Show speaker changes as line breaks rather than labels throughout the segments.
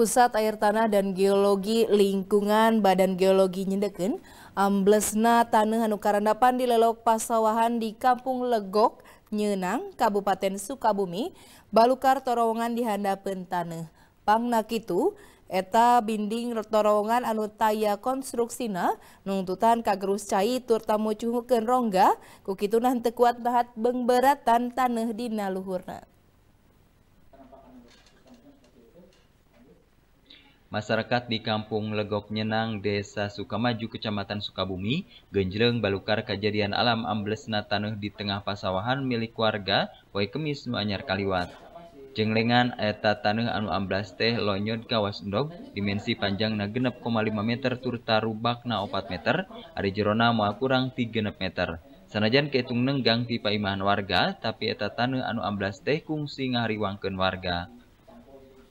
Pusat Air Tanah dan Geologi Lingkungan Badan Geologi Nyendeken, amblesna tanah anu karandapan di lelok pasawahan di Kampung Legok, Nyenang, Kabupaten Sukabumi, balukar torowongan di handapeun tanah. pangnakitu eta binding torowongan anu taya konstruksina nungtutan kagerus cai tur tamu cuhukeun rongga, ku bahat nah bengberatan tanah di naluhurna.
Masarakat di Kampung Legok Nyenang Desa Sukamaju Kecamatan Sukabumi, Genjereng Ballukar kajjadian alam Amblesna tanuh di Ten pasawahan milik warga poi Kemis meyar Kaliwat. Jenglengan eta tanu anu 16 teh Lonyo Kawandog, dimensi panjang na genep,5 meter Turtaubakna opat meter, Arijerona ma kurang 3 genep meter. Sanajan kehitung Neggang dipaimaahan warga, tapi eta tanu anu 16 teh kungsi ngari Wake warga.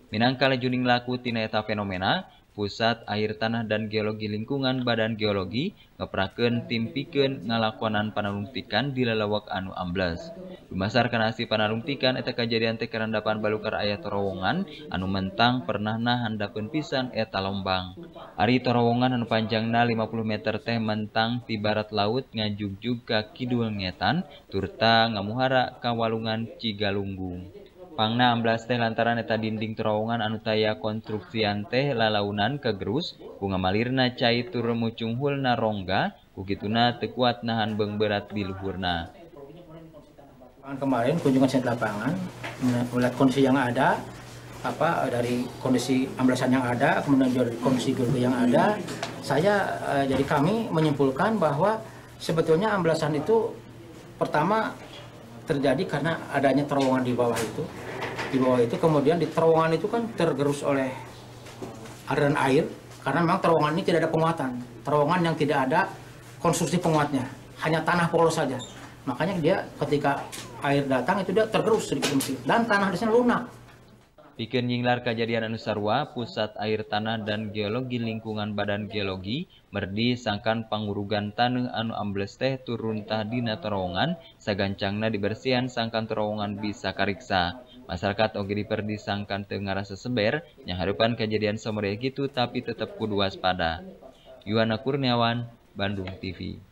Minangkalajuning laku tina eta fenomena pusat air tanah dan geologi lingkungan badan geologi ngeprakken tim piken ngalakonan paneumtikan di lelewak anu 16 Dimasarkan hasil panalumtikan eta kajjadian tehkerandapan Baluar Ayt terowongan anu mentang pernah nah handdaun pisan eta lombang Ari terowongan dan panjangna 50 meter teh mentang ti barat laut ngajub juga kiddul ngetan Turta ngamuhara Kawalungan Cigaunggung. Pangna amblas teh lantaran eta dinding terowongan anu taya konstruksian teh lalaunan kegerus, bunga malirna cai tur mucunghulna rongga, kugituna tekuat nahan beung berat di luhurna.
Kemarin kunjungan sentra lapangan, melihat kondisi yang ada, apa dari kondisi amblasan yang ada, kemudian dari kondisi gerga yang ada, saya eh, jadi kami menyimpulkan bahwa sebetulnya amblasan itu pertama terjadi karena adanya terowongan di bawah itu di bawah itu kemudian di terowongan itu kan tergerus oleh aliran air karena memang terowongan ini tidak ada penguatan terowongan yang tidak ada konstruksi penguatnya hanya tanah polos saja makanya dia ketika air datang itu dia tergerus sedikit demi sedikit dan tanah di lunak
Piken Yinglar Kajadian Anusarwa, Pusat Air Tanah dan Geologi Lingkungan Badan Geologi, merdi sangkan pangurugan tanah anu ambles teh turuntah dina terowongan, sagancangna dibersihan sangkan terowongan bisa kariksa. Masyarakat sangkan tengah rasa seber, yang harapan kejadian semuanya gitu tapi tetap kudu waspada. Yuwana Kurniawan, Bandung TV.